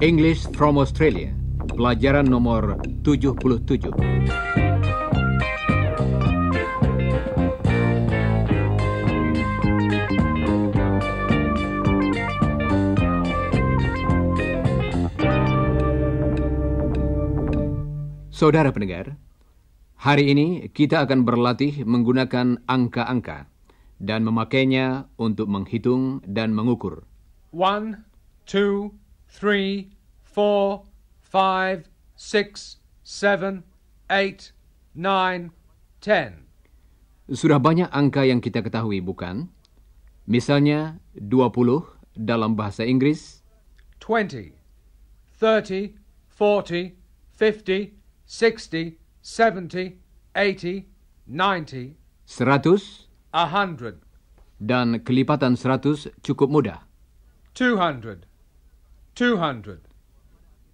English from Australia, pelajaran nomor 77. Saudara pendengar, Hari ini kita akan berlatih menggunakan angka-angka dan memakainya untuk menghitung dan mengukur. One, two, three, four, five, six, seven, eight, nine, ten. Sudah banyak angka yang kita ketahui, bukan? Misalnya 20 dalam bahasa Inggris. 20, 30, 40, 50, 60, seventy, eighty, ninety. Seratus. A hundred. Dan kelipatan seratus cukup mudah. Two hundred. Two hundred.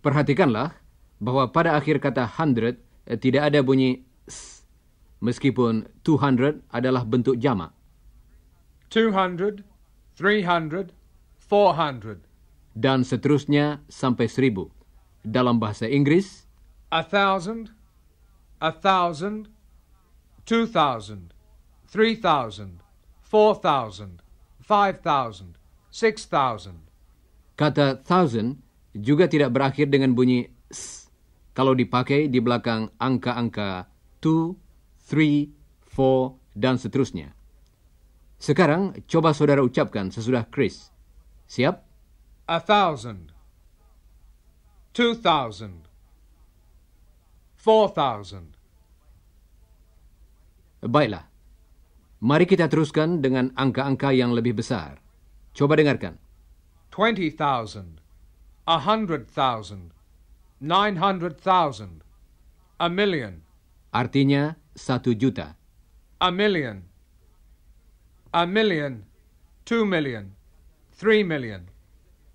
Perhatikanlah bahwa pada akhir kata hundred eh, tidak ada bunyi s, meskipun two hundred adalah bentuk jamak. Two hundred, three hundred, four hundred. Dan seterusnya sampai seribu. Dalam bahasa Inggris. A thousand, a thousand, two thousand, three thousand, four thousand, five thousand, six thousand. Kata thousand juga tidak berakhir dengan bunyi s kalau dipakai di belakang angka-angka two, three, four, dan seterusnya. Sekarang coba saudara ucapkan sesudah Chris. Siap? A thousand, two thousand. 4,000. Baiklah, mari kita teruskan dengan angka-angka yang lebih besar. Coba dengarkan. 20,000, 100,000, 900,000, a million. Artinya satu juta. A million, a million, two million, three million.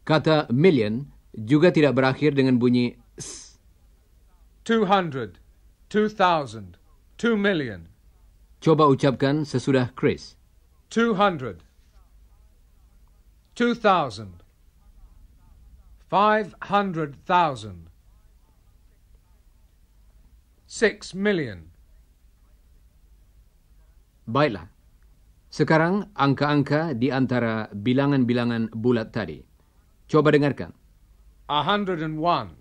Kata million juga tidak berakhir dengan bunyi s 200, 2000, 2 million. Coba ucapkan sesudah Chris. 200, 2000, 500,000, 6 million. Baiklah. Sekarang angka-angka di antara bilangan-bilangan bulat tadi. Coba dengarkan. 101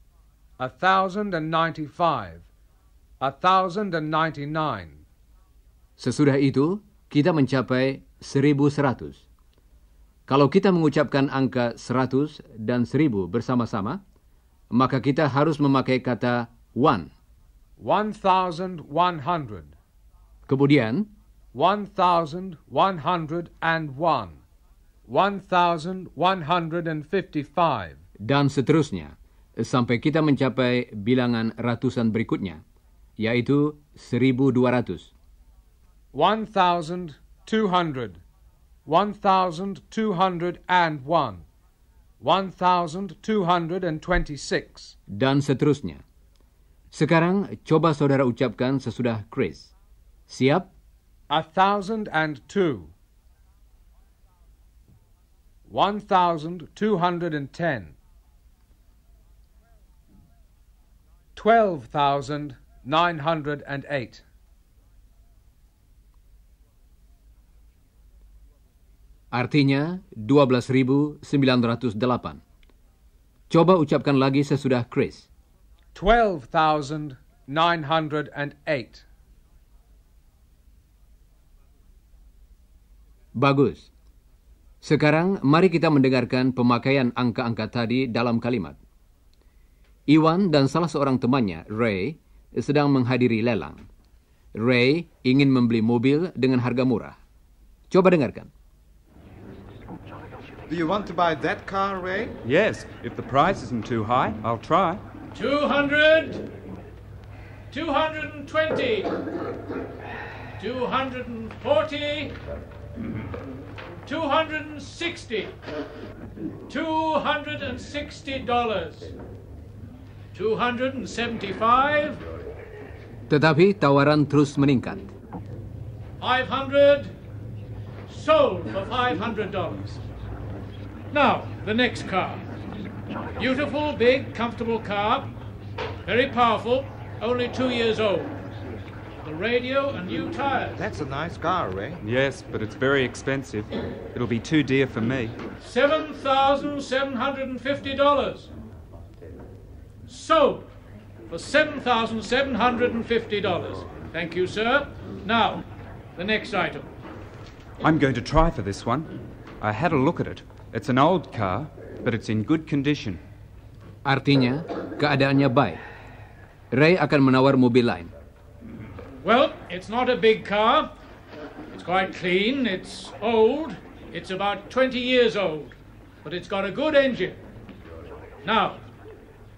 a thousand and ninety-five, a thousand and ninety-nine. Sesudah itu, kita mencapai seribu seratus. Kalau kita mengucapkan angka seratus dan seribu bersama-sama, maka kita harus memakai kata one. One thousand one hundred. Kemudian, one thousand one hundred and one. One thousand one hundred and fifty-five. Dan seterusnya sampai kita mencapai bilangan ratusan berikutnya, yaitu 1200. 1200, 1201, 1226. Dan seterusnya. Sekarang coba saudara ucapkan sesudah Chris. Siap? A thousand and two. One thousand two hundred and ten. 12,908. Artinya 12.908. Coba ucapkan lagi sesudah Chris. 12,908. Bagus. Sekarang mari kita mendengarkan pemakaian angka-angka tadi dalam kalimat. Iwan dan salah seorang temannya, Ray, sedang menghadiri lelang. Ray ingin membeli mobil dengan harga murah. Coba dengarkan. Do you want to buy that car, Ray? Yes. If the price isn't too high, I'll try. 200. 220. 240. 260. $260. 275. Tetapi tawaran terus meningkat. 500 sold for $500. Now, the next car. Beautiful, big, comfortable car. Very powerful, only two years old. The radio and new tires. That's a nice car, Ray. Yes, but it's very expensive. It'll be too dear for me. $7,750 sold for $7,750. Thank you, sir. Now, the next item. I'm going to try for this one. I had a look at it. It's an old car, but it's in good condition. Artinya, keadaannya baik. Ray akan menawar mobil lain. Well, it's not a big car. It's quite clean. It's old. It's about 20 years old. But it's got a good engine. Now,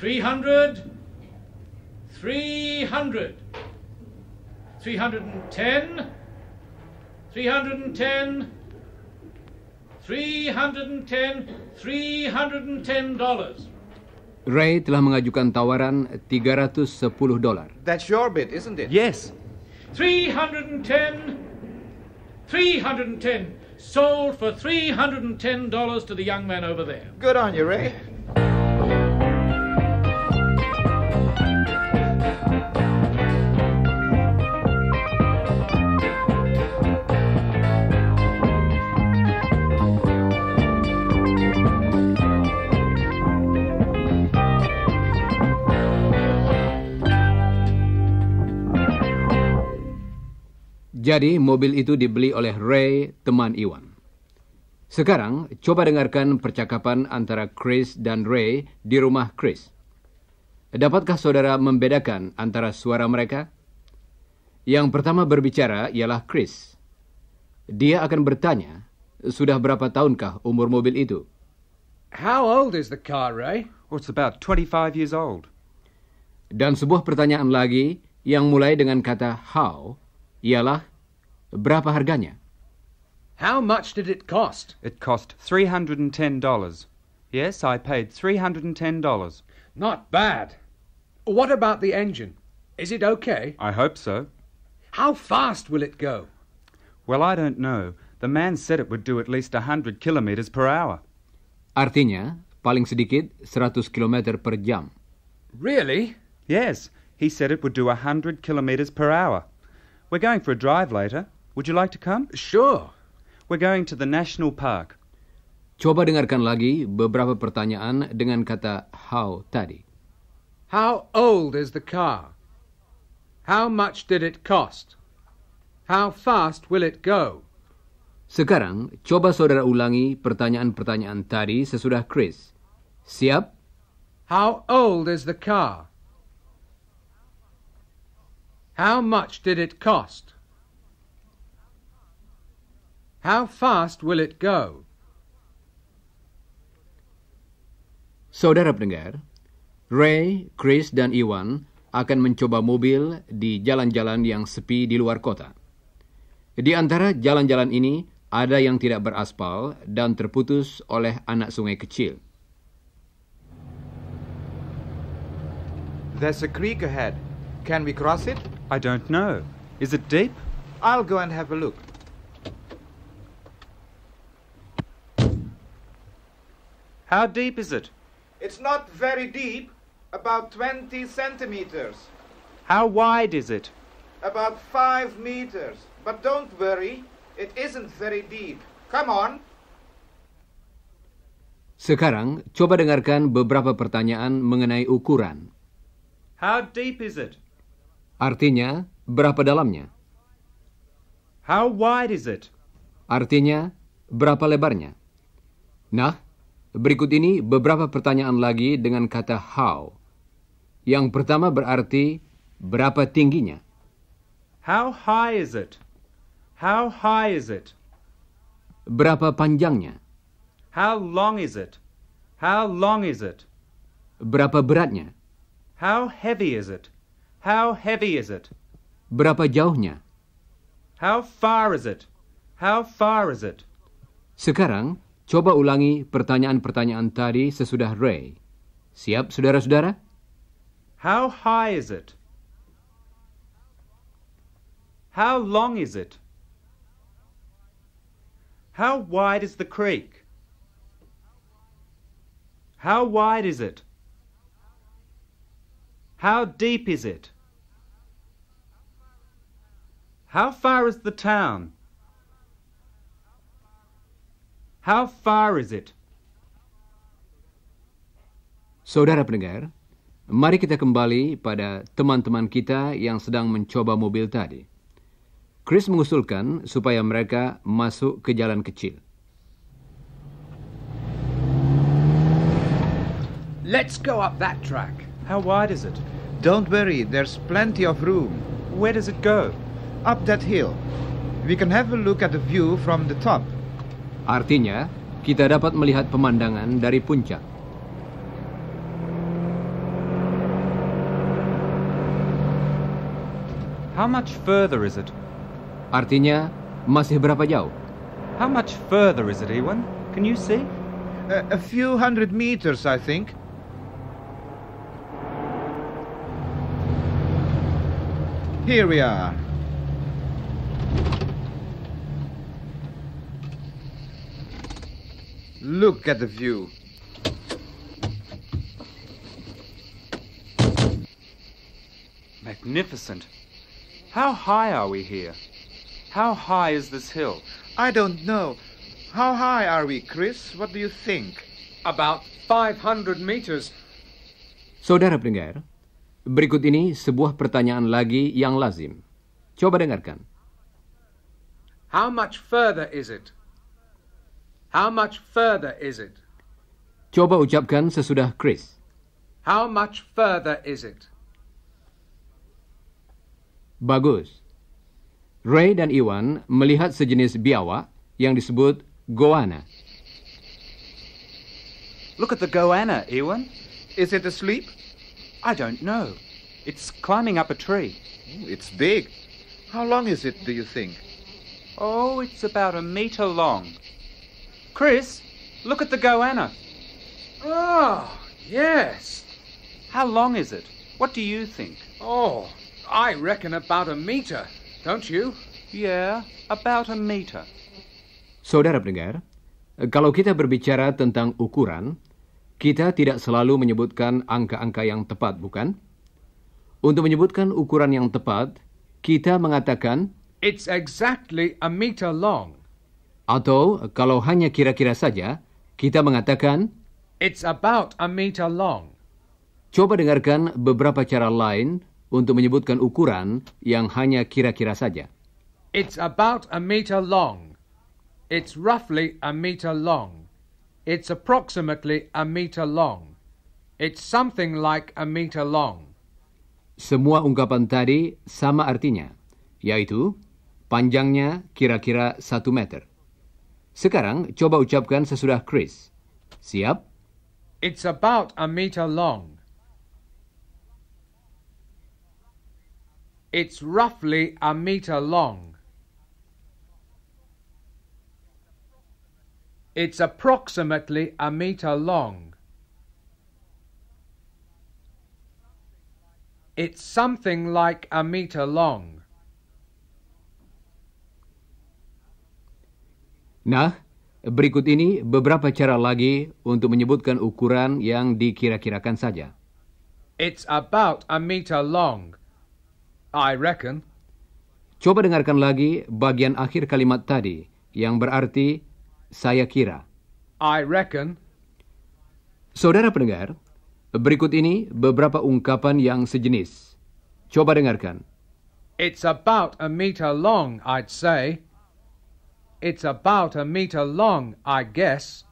300, 300, 310, 310, 310, 310 dollars. Ray telah mengajukan tawaran 310 dolar. That's your bid, isn't it? Yes. 310 310 sold for 310 dollars to the young man over there. Good on you, Ray. Jadi mobil itu dibeli oleh Ray, teman Iwan. Sekarang, coba dengarkan percakapan antara Chris dan Ray di rumah Chris. Dapatkah saudara membedakan antara suara mereka? Yang pertama berbicara ialah Chris. Dia akan bertanya, sudah berapa tahunkah umur mobil itu? How old is the car, Ray? Well, it's about 25 years old. Dan sebuah pertanyaan lagi yang mulai dengan kata how ialah Berapa harganya? How much did it cost? It cost $310. Yes, I paid $310. Not bad. What about the engine? Is it okay? I hope so. How fast will it go? Well, I don't know. The man said it would do at least 100 kilometers per hour. Artinya, paling sedikit 100 kilometer per jam. Really? Yes, he said it would do 100 kilometers per hour. We're going for a drive later. Would you like to come? Sure. We're going to the national park. Coba dengarkan lagi beberapa pertanyaan dengan kata how tadi. How old is the car? How much did it cost? How fast will it go? Sekarang, coba saudara ulangi pertanyaan-pertanyaan tadi sesudah Chris. Siap? How old is the car? How much did it cost? How fast will it go? Saudara pendengar, Ray, Chris, dan Iwan akan mencoba mobil di jalan-jalan yang sepi di luar kota. Di antara jalan-jalan ini, ada yang tidak beraspal dan terputus oleh anak sungai kecil. There's a creek ahead. Can we cross it? I don't know. Is it deep? I'll go and have a look. How deep is it? It's not very deep, about 20 centimeters. How wide is it? About 5 meters. But don't worry, it isn't very deep. Come on. Sekarang, coba dengarkan beberapa pertanyaan mengenai ukuran. How deep is it? Artinya, berapa dalamnya? How wide is it? Artinya, berapa lebarnya? Nah, Berikut ini beberapa pertanyaan lagi dengan kata how. Yang pertama berarti berapa tingginya? How high is it? How high is it? Berapa panjangnya? How long is it? How long is it? Berapa beratnya? How heavy is it? How heavy is it? Berapa jauhnya? How far is it? How far is it? Sekarang Coba ulangi pertanyaan-pertanyaan tadi sesudah Ray. Siap, saudara-saudara? How high is it? How long is it? How wide is the creek? How wide is it? How deep is it? How far is the town? How far is it? Saudara pendengar, mari kita kembali pada teman-teman kita yang sedang mencoba mobil tadi. Chris mengusulkan supaya mereka masuk ke jalan kecil. Let's go up that track. How wide is it? Don't worry, there's plenty of room. Where does it go? Up that hill. We can have a look at the view from the top. Artinya, kita dapat melihat pemandangan dari puncak. How much further is it? Artinya, masih berapa jauh? How much further is it, Ewan? Can you see? a few hundred meters, I think. Here we are. Look at the view. Magnificent. How high are we here? How high is this hill? I don't know. How high are we, Chris? What do you think? About 500 meters. Saudara pendengar, berikut ini sebuah pertanyaan lagi yang lazim. Coba dengarkan. How much further is it? How much further is it? Coba ucapkan sesudah Chris. How much further is it? Bagus. Ray dan Iwan melihat sejenis biawak yang disebut goana. Look at the goanna, Iwan. Is it asleep? I don't know. It's climbing up a tree. Oh, it's big. How long is it, do you think? Oh, it's about a meter long. Chris, look at the goanna. Oh, yes. How long is it? What do you think? Oh, I reckon about a meter, don't you? Yeah, about a meter. Saudara pendengar, kalau kita berbicara tentang ukuran, kita tidak selalu menyebutkan angka-angka yang tepat, bukan? Untuk menyebutkan ukuran yang tepat, kita mengatakan It's exactly a meter long. Atau kalau hanya kira-kira saja, kita mengatakan It's about a meter long. Coba dengarkan beberapa cara lain untuk menyebutkan ukuran yang hanya kira-kira saja. It's about a meter long. It's roughly a meter long. It's approximately a meter long. It's something like a meter long. Semua ungkapan tadi sama artinya, yaitu panjangnya kira-kira satu meter. Sekarang coba ucapkan sesudah Chris. Siap? It's about a meter long. It's roughly a meter long. It's approximately a meter long. It's something like a meter long. Nah, berikut ini beberapa cara lagi untuk menyebutkan ukuran yang dikira-kirakan saja. It's about a meter long, I reckon. Coba dengarkan lagi bagian akhir kalimat tadi yang berarti saya kira. I reckon. Saudara pendengar, berikut ini beberapa ungkapan yang sejenis. Coba dengarkan. It's about a meter long, I'd say. It's about a meter long, I guess.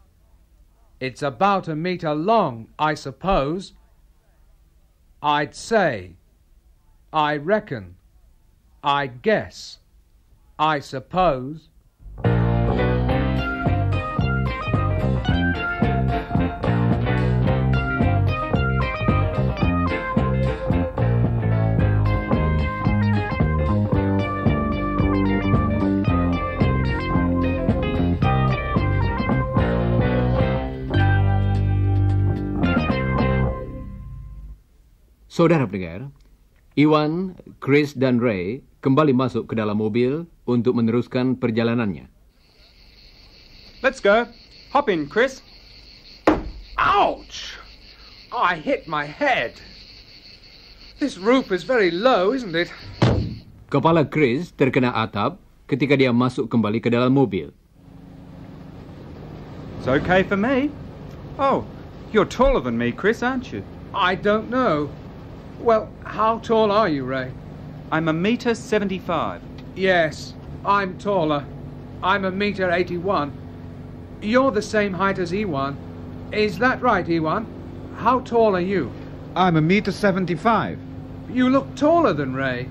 It's about a meter long, I suppose. I'd say. I reckon. I guess. I suppose. Saudara pendengar, Iwan, Chris, dan Ray kembali masuk ke dalam mobil untuk meneruskan perjalanannya. Let's go. Hop in, Chris. Ouch! Oh, I hit my head. This roof is very low, isn't it? Kepala Chris terkena atap ketika dia masuk kembali ke dalam mobil. It's okay for me. Oh, you're taller than me, Chris, aren't you? I don't know. Well, how tall are you, Ray? I'm a metre 75. Yes, I'm taller. I'm a metre 81. You're the same height as Ewan. Is that right, Ewan? How tall are you? I'm a metre 75. You look taller than Ray.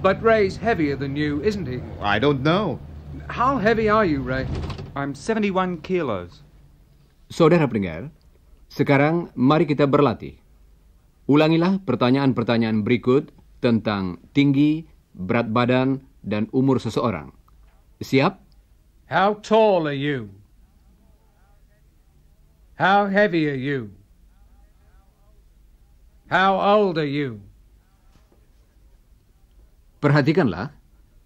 But Ray's heavier than you, isn't he? I don't know. How heavy are you, Ray? I'm 71 kilos. Saudara pendengar, sekarang mari kita berlatih. Ulangilah pertanyaan-pertanyaan berikut tentang tinggi, berat badan, dan umur seseorang. Siap? How tall are you? How heavy are you? How old are you? Perhatikanlah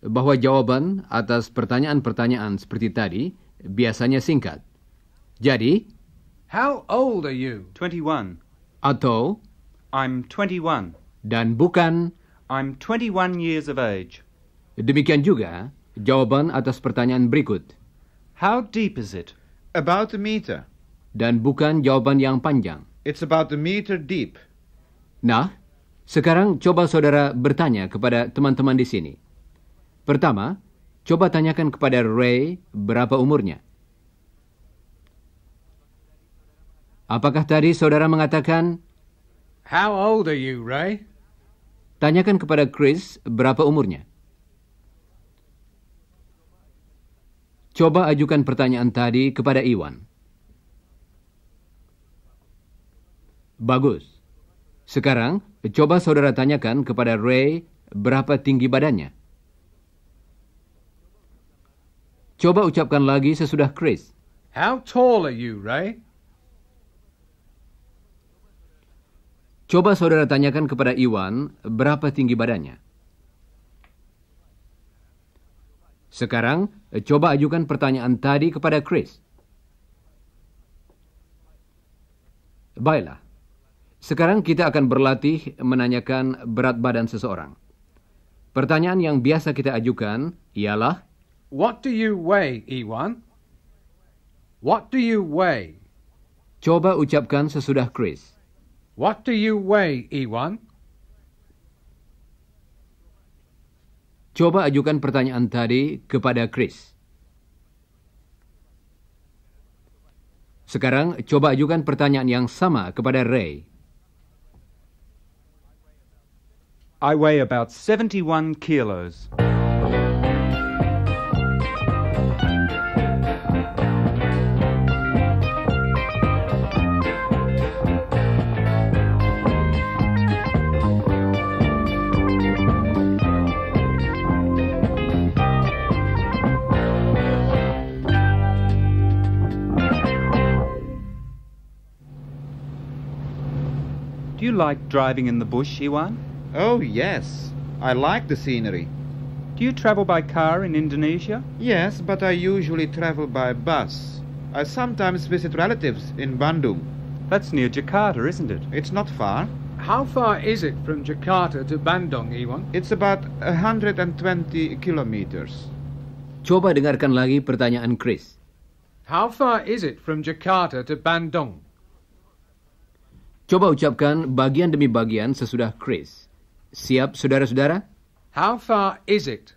bahwa jawaban atas pertanyaan-pertanyaan seperti tadi biasanya singkat. Jadi, How old are you? 21. Atau, I'm 21. Dan bukan I'm 21 years of age. Demikian juga jawaban atas pertanyaan berikut. How deep is it? About a meter. Dan bukan jawaban yang panjang. It's about a meter deep. Nah, sekarang coba saudara bertanya kepada teman-teman di sini. Pertama, coba tanyakan kepada Ray berapa umurnya. Apakah tadi saudara mengatakan How old are you, Ray? Tanyakan kepada Chris berapa umurnya. Coba ajukan pertanyaan tadi kepada Iwan. Bagus. Sekarang, coba saudara tanyakan kepada Ray berapa tinggi badannya. Coba ucapkan lagi sesudah Chris. How tall are you, Ray? Coba saudara tanyakan kepada Iwan berapa tinggi badannya. Sekarang, eh, coba ajukan pertanyaan tadi kepada Chris. Baiklah, sekarang kita akan berlatih menanyakan berat badan seseorang. Pertanyaan yang biasa kita ajukan ialah, What do you weigh, Iwan? What do you weigh? Coba ucapkan sesudah Chris. What do you weigh, Iwan? Coba ajukan pertanyaan tadi kepada Chris. Sekarang coba ajukan pertanyaan yang sama kepada Ray. I weigh about 71 kilos. like driving in the bush, Iwan? Oh, yes. I like the scenery. Do you travel by car in Indonesia? Yes, but I usually travel by bus. I sometimes visit relatives in Bandung. That's near Jakarta, isn't it? It's not far. How far is it from Jakarta to Bandung, Iwan? It's about 120 kilometers. Coba dengarkan lagi pertanyaan Chris. How far is it from Jakarta to Bandung? Coba ucapkan bagian demi bagian sesudah Chris. Siap, saudara-saudara? How far is it?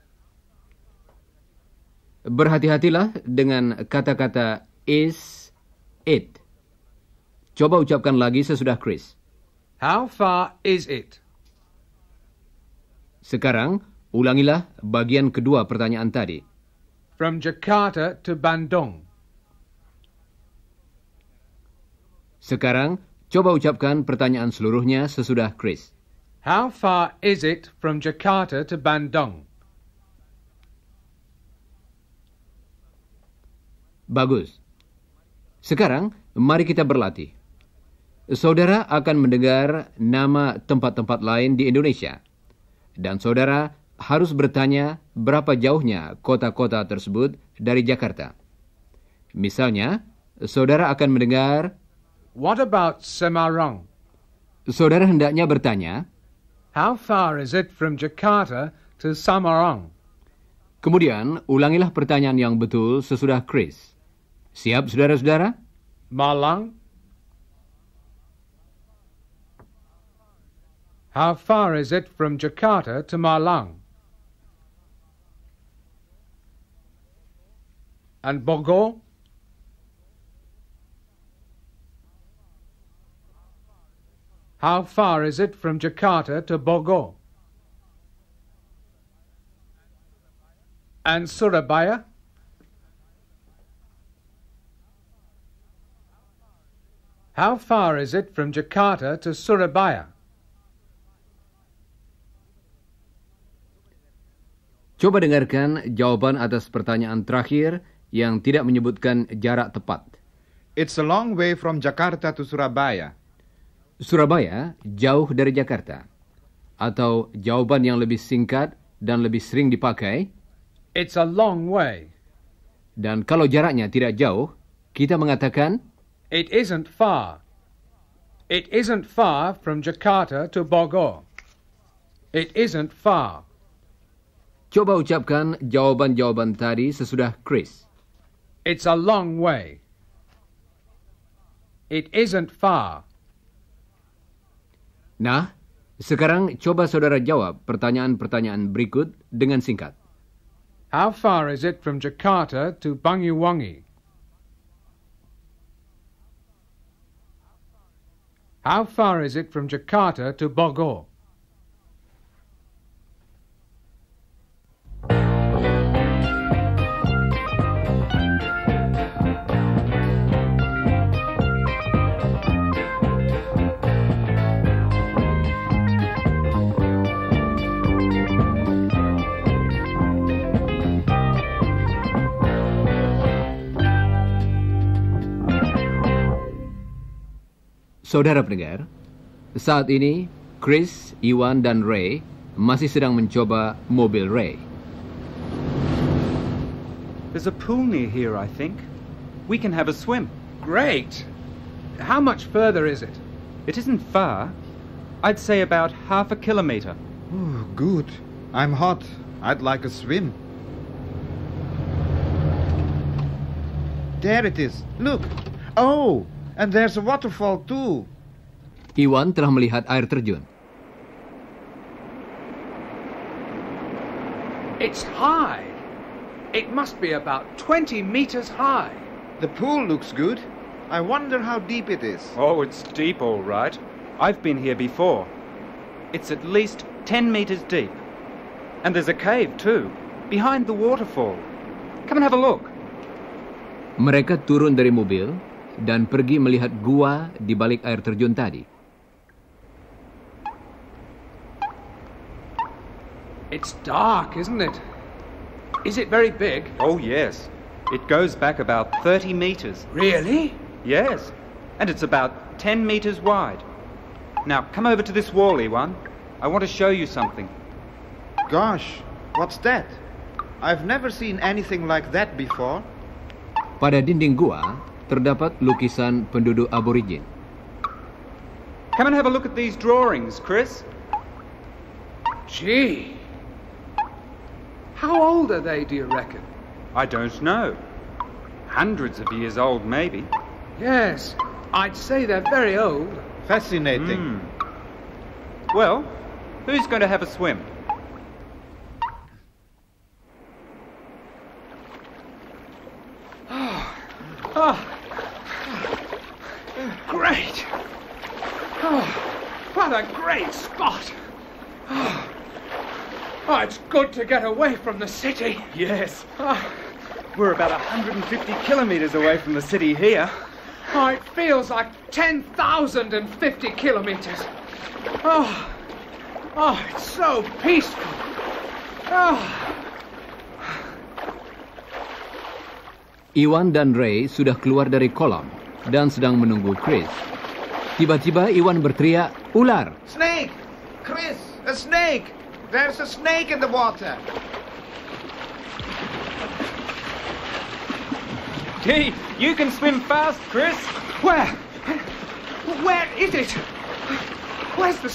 Berhati-hatilah dengan kata-kata is it. Coba ucapkan lagi sesudah Chris. How far is it? Sekarang, ulangilah bagian kedua pertanyaan tadi. From Jakarta to Bandung. Sekarang, Coba ucapkan pertanyaan seluruhnya sesudah Chris. How far is it from Jakarta to Bandung? Bagus. Sekarang, mari kita berlatih. Saudara akan mendengar nama tempat-tempat lain di Indonesia. Dan saudara harus bertanya berapa jauhnya kota-kota tersebut dari Jakarta. Misalnya, saudara akan mendengar What about Semarang? Saudara hendaknya bertanya, How far is it from Jakarta to Semarang? Kemudian, ulangilah pertanyaan yang betul sesudah Chris. Siap, saudara-saudara? Malang? How far is it from Jakarta to Malang? And Bogor? How far is it from Jakarta to Bogor? And Surabaya? How far is it from Jakarta to Surabaya? Coba dengarkan jawaban atas pertanyaan terakhir yang tidak menyebutkan jarak tepat. It's a long way from Jakarta to Surabaya. Surabaya jauh dari Jakarta. Atau jawaban yang lebih singkat dan lebih sering dipakai, It's a long way. Dan kalau jaraknya tidak jauh, kita mengatakan, It isn't far. It isn't far from Jakarta to Bogor. It isn't far. Coba ucapkan jawaban-jawaban tadi sesudah Chris. It's a long way. It isn't far. Nah, sekarang coba saudara jawab pertanyaan-pertanyaan berikut dengan singkat. How far is it from Jakarta to Banyuwangi? How far is it from Jakarta to Bogor? Saudara pendengar, saat ini Chris, Iwan, dan Ray masih sedang mencoba mobil Ray. There's a pool near here, I think. We can have a swim. Great! How much further is it? It isn't far. I'd say about half a kilometer. Ooh, good. I'm hot. I'd like a swim. There it is. Look. Oh, and there's a waterfall too. Iwan telah melihat air terjun. It's high. It must be about 20 meters high. The pool looks good. I wonder how deep it is. Oh, it's deep, all right. I've been here before. It's at least 10 meters deep. And there's a cave, too, behind the waterfall. Come and have a look. Mereka turun dari mobil dan pergi melihat gua di balik air terjun tadi. It's dark, isn't it? Is it very big? Oh, yes. It goes back about 30 meters. Really? Yes. And it's about 10 meters wide. Now, come over to this wall, Ewan. I want to show you something. Gosh, what's that? I've never seen anything like that before. Pada dinding gua, terdapat lukisan penduduk aborigin. Come and have a look at these drawings, Chris. Gee. How old are they, do you reckon? I don't know. Hundreds of years old, maybe. Yes, I'd say they're very old. Fascinating. Mm. Well, who's going to have a swim? Great Scott! Oh. oh, it's good to get away from the city. Yes. Oh. We're about 150 kilometres away from the city here. Oh, it feels like 10,050 kilometres. Oh, oh, it's so peaceful. Oh. Iwan dan Ray sudah keluar dari kolam dan sedang menunggu Chris. Tiba-tiba Iwan berteriak, ular. Snake! Chris, a snake! There's a snake in the water. Hey, you can swim fast, Chris. Where? Where is it? Where's the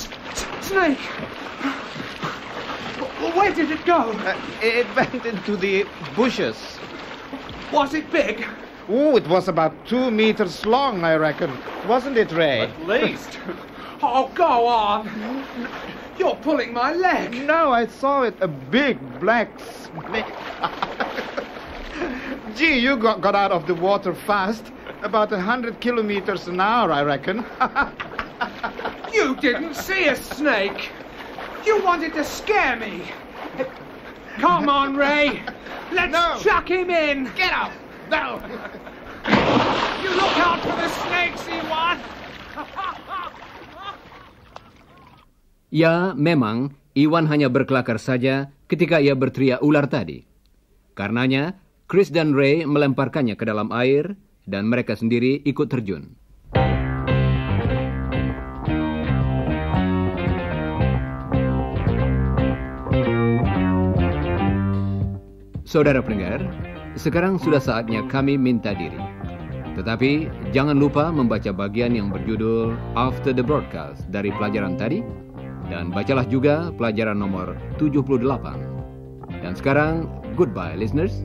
snake? Where did it go? Uh, it went into the bushes. Was it big? Oh, it was about two meters long, I reckon. Wasn't it, Ray? At least. oh, go on. You're pulling my leg. No, I saw it. A big black snake. Gee, you got, got out of the water fast. About a hundred kilometers an hour, I reckon. you didn't see a snake. You wanted to scare me. Come on, Ray. Let's no. chuck him in. Get up. you look out for the snakes, Iwan. ya, memang Iwan hanya berkelakar saja ketika ia berteriak ular tadi. Karenanya, Chris dan Ray melemparkannya ke dalam air dan mereka sendiri ikut terjun. Saudara pendengar, sekarang sudah saatnya kami minta diri. Tetapi jangan lupa membaca bagian yang berjudul After the Broadcast dari pelajaran tadi dan bacalah juga pelajaran nomor 78. Dan sekarang, goodbye listeners.